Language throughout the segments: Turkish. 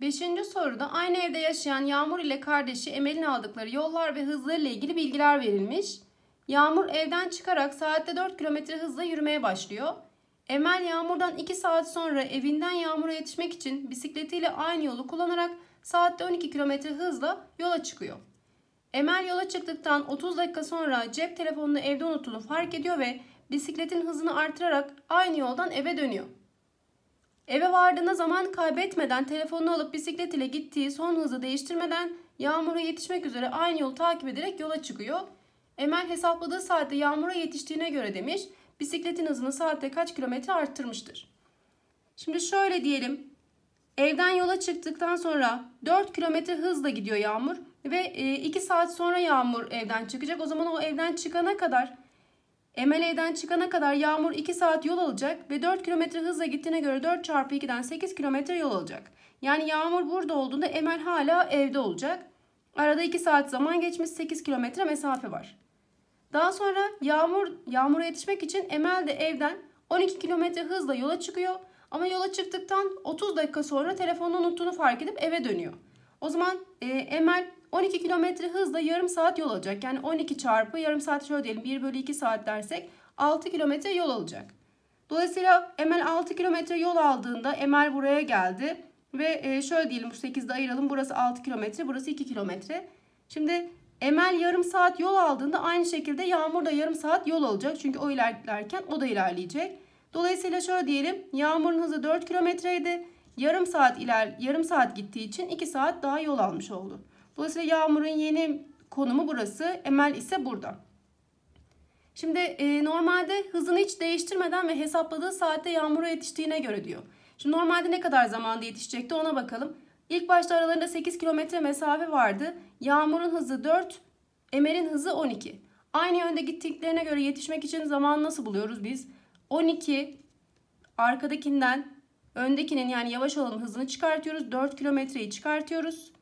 Beşinci soruda aynı evde yaşayan Yağmur ile kardeşi Emel'in aldıkları yollar ve hızları ile ilgili bilgiler verilmiş. Yağmur evden çıkarak saatte 4 kilometre hızla yürümeye başlıyor. Emel yağmurdan 2 saat sonra evinden yağmura yetişmek için bisikletiyle aynı yolu kullanarak saatte 12 kilometre hızla yola çıkıyor. Emel yola çıktıktan 30 dakika sonra cep telefonunu evde unuttuğunu fark ediyor ve bisikletin hızını artırarak aynı yoldan eve dönüyor. Eve vardığında zaman kaybetmeden telefonunu alıp bisiklet ile gittiği son hızı değiştirmeden Yağmur'a yetişmek üzere aynı yolu takip ederek yola çıkıyor. Emel hesapladığı saatte Yağmur'a yetiştiğine göre demiş bisikletin hızını saatte kaç kilometre arttırmıştır. Şimdi şöyle diyelim. Evden yola çıktıktan sonra 4 kilometre hızla gidiyor Yağmur ve 2 e, saat sonra Yağmur evden çıkacak. O zaman o evden çıkana kadar MLA'den çıkana kadar Yağmur 2 saat yol alacak ve 4 km hızla gittiğine göre 4 çarpı 2'den 8 km yol alacak. Yani Yağmur burada olduğunda Emel hala evde olacak. Arada 2 saat zaman geçmiş 8 kilometre mesafe var. Daha sonra Yağmur Yağmur'a yetişmek için Emel de evden 12 kilometre hızla yola çıkıyor. Ama yola çıktıktan 30 dakika sonra telefonunu unuttuğunu fark edip eve dönüyor. O zaman e, Emel 12 kilometre hızla yarım saat yol alacak. Yani 12 çarpı yarım saat şöyle diyelim 1 bölü 2 saat dersek 6 kilometre yol alacak. Dolayısıyla Emel 6 kilometre yol aldığında Emel buraya geldi. Ve e, şöyle diyelim bu 8'de ayıralım. Burası 6 kilometre, burası 2 kilometre. Şimdi Emel yarım saat yol aldığında aynı şekilde Yağmur da yarım saat yol alacak. Çünkü o ilerlerken o da ilerleyecek. Dolayısıyla şöyle diyelim. Yağmur'un hızı 4 kilometreydi. Yarım saat iler yarım saat gittiği için 2 saat daha yol almış oldu. Dolayısıyla Yağmur'un yeni konumu burası. Emel ise burada. Şimdi e, normalde hızını hiç değiştirmeden ve hesapladığı saatte Yağmur'a yetiştiğine göre diyor. Şimdi normalde ne kadar zamanda yetişecekti ona bakalım. İlk başta aralarında 8 kilometre mesafe vardı. Yağmur'un hızı 4, Emel'in hızı 12. Aynı yönde gittiklerine göre yetişmek için zaman nasıl buluyoruz biz? 12 arkadakinden öndekinin yani yavaş olanın hızını çıkartıyoruz. 4 kilometreyi çıkartıyoruz.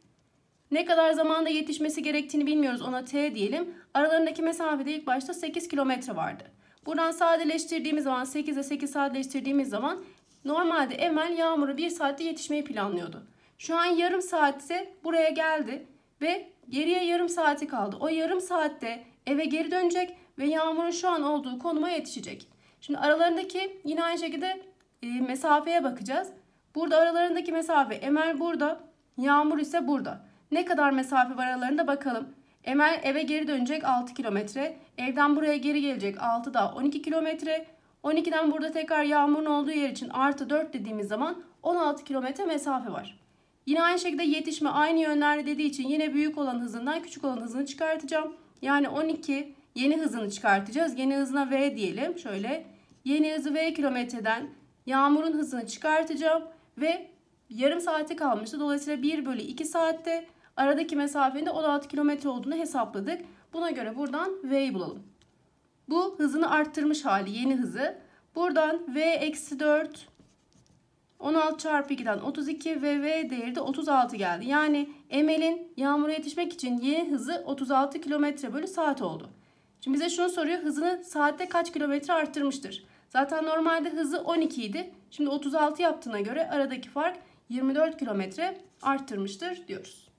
Ne kadar zamanda yetişmesi gerektiğini bilmiyoruz ona T diyelim. Aralarındaki mesafede ilk başta 8 kilometre vardı. Buradan sadeleştirdiğimiz zaman 8'e 8 sadeleştirdiğimiz zaman normalde Emel yağmuru 1 saatte yetişmeyi planlıyordu. Şu an yarım saatse buraya geldi ve geriye yarım saati kaldı. O yarım saatte eve geri dönecek ve Yağmur'un şu an olduğu konuma yetişecek. Şimdi aralarındaki yine aynı şekilde e, mesafeye bakacağız. Burada aralarındaki mesafe Emel burada, Yağmur ise burada. Ne kadar mesafe var aralarında bakalım. Emel eve geri dönecek 6 kilometre. Evden buraya geri gelecek 6 daha 12 kilometre. 12'den burada tekrar yağmurun olduğu yer için artı 4 dediğimiz zaman 16 kilometre mesafe var. Yine aynı şekilde yetişme aynı yönlerde dediği için yine büyük olan hızından küçük olan hızını çıkartacağım. Yani 12 yeni hızını çıkartacağız. Yeni hızına V diyelim. Şöyle yeni hızı V kilometreden yağmurun hızını çıkartacağım. Ve yarım saati kalmıştı. Dolayısıyla 1 bölü 2 saatte Aradaki mesafenin de 16 kilometre olduğunu hesapladık. Buna göre buradan V'yi bulalım. Bu hızını arttırmış hali yeni hızı. Buradan V eksi 4 16 çarpı 2'den 32 ve V değeri de 36 geldi. Yani Emel'in yağmura yetişmek için yeni hızı 36 kilometre bölü saat oldu. Şimdi bize şunu soruyor hızını saatte kaç kilometre arttırmıştır? Zaten normalde hızı 12 idi. Şimdi 36 yaptığına göre aradaki fark 24 kilometre arttırmıştır diyoruz.